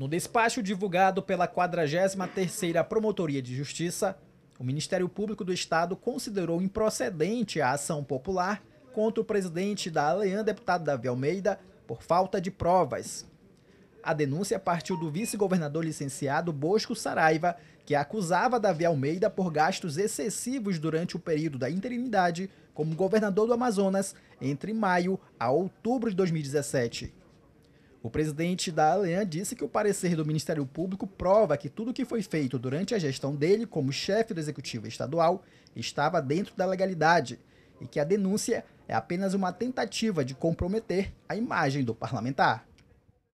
No despacho divulgado pela 43ª Promotoria de Justiça, o Ministério Público do Estado considerou improcedente a ação popular contra o presidente da Alean, deputado Davi Almeida, por falta de provas. A denúncia partiu do vice-governador licenciado Bosco Saraiva, que acusava Davi Almeida por gastos excessivos durante o período da interinidade como governador do Amazonas entre maio a outubro de 2017. O presidente da ALEAN disse que o parecer do Ministério Público prova que tudo o que foi feito durante a gestão dele como chefe do Executivo Estadual estava dentro da legalidade e que a denúncia é apenas uma tentativa de comprometer a imagem do parlamentar.